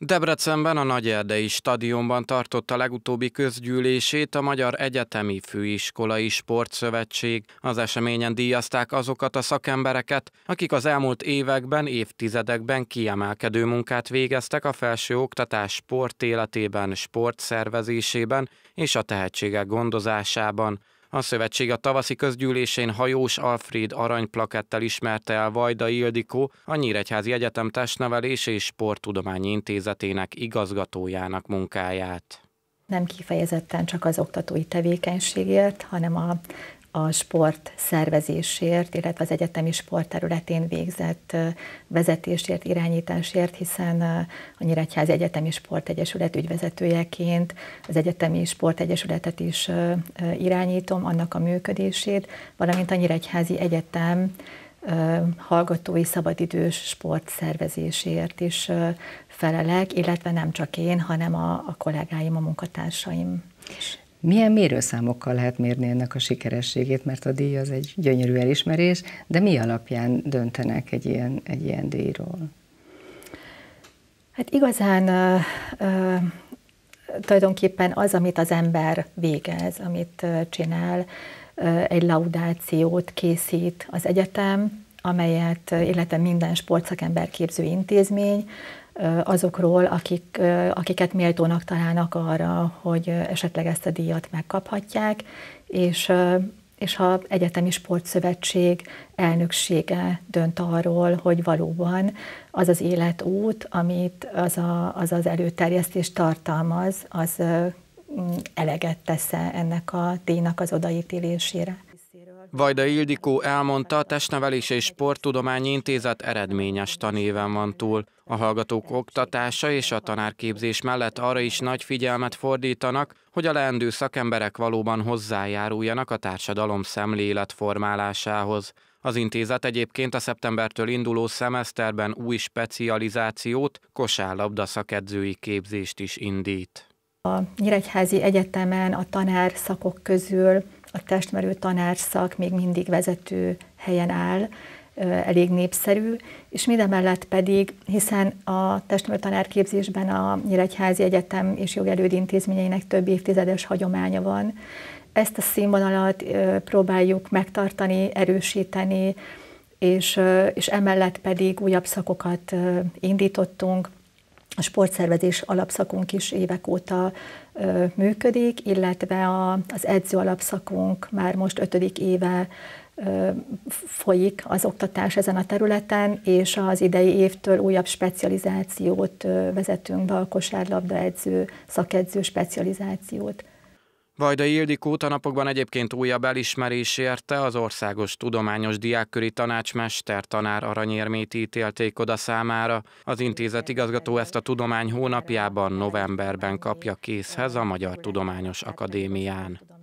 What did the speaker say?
Debrecenben a Erdei stadionban tartotta legutóbbi közgyűlését a Magyar Egyetemi Főiskolai Sportszövetség. Az eseményen díjazták azokat a szakembereket, akik az elmúlt években, évtizedekben kiemelkedő munkát végeztek a felsőoktatás sport életében, sportszervezésében és a tehetségek gondozásában. A szövetség a tavaszi közgyűlésén hajós Alfred aranyplakettel ismerte el Vajda Ildikó, a Nyíregyházi Egyetem Testnevelés és Sporttudományi Intézetének igazgatójának munkáját nem kifejezetten csak az oktatói tevékenységért, hanem a a sport szervezésért, illetve az egyetemi sportterületén végzett vezetésért, irányításért, hiszen a Nyíregyházi Egyetemi Sportegyesület ügyvezetőjeként az Egyetemi Sportegyesületet is irányítom, annak a működését, valamint a Nyíregyházi Egyetem hallgatói szabadidős sport szervezésért is felelek, illetve nem csak én, hanem a, a kollégáim, a munkatársaim. Milyen mérőszámokkal lehet mérni ennek a sikerességét, mert a díj az egy gyönyörű elismerés, de mi alapján döntenek egy ilyen, egy ilyen díjról? Hát igazán uh, uh, tulajdonképpen az, amit az ember végez, amit uh, csinál, uh, egy laudációt készít az egyetem, amelyet, illetve minden sportszakember képző intézmény, azokról, akik, akiket méltónak találnak arra, hogy esetleg ezt a díjat megkaphatják, és, és ha Egyetemi Sportszövetség elnöksége dönt arról, hogy valóban az az életút, amit az a, az, az előterjesztés tartalmaz, az eleget tesz ennek a díjnak az odaítélésére. Vajda Ildikó elmondta, a Testnevelés és Sporttudományi Intézet eredményes tanéven van túl. A hallgatók oktatása és a tanárképzés mellett arra is nagy figyelmet fordítanak, hogy a leendő szakemberek valóban hozzájáruljanak a társadalom szemlélet formálásához. Az intézet egyébként a szeptembertől induló szemeszterben új specializációt, kosárlabda szakedzői képzést is indít. A Nyíregyházi Egyetemen a tanár szakok közül a testmerő tanárszak még mindig vezető helyen áll, elég népszerű, és mindemellett pedig, hiszen a testmerő tanárképzésben a Nyíregyházi Egyetem és jogelőd intézményeinek több évtizedes hagyománya van, ezt a színvonalat próbáljuk megtartani, erősíteni, és, és emellett pedig újabb szakokat indítottunk, a sportszervezés alapszakunk is évek óta ö, működik, illetve a, az edző alapszakunk már most ötödik éve ö, folyik az oktatás ezen a területen, és az idei évtől újabb specializációt ö, vezetünk be, a kosárlabda edző, szakedző specializációt. Vajda Ildikót a napokban egyébként újabb elismerés érte, az Országos Tudományos Diákköri Tanácsmester tanár aranyérmét ítélték oda számára. Az intézet igazgató ezt a tudomány hónapjában, novemberben kapja készhez a Magyar Tudományos Akadémián.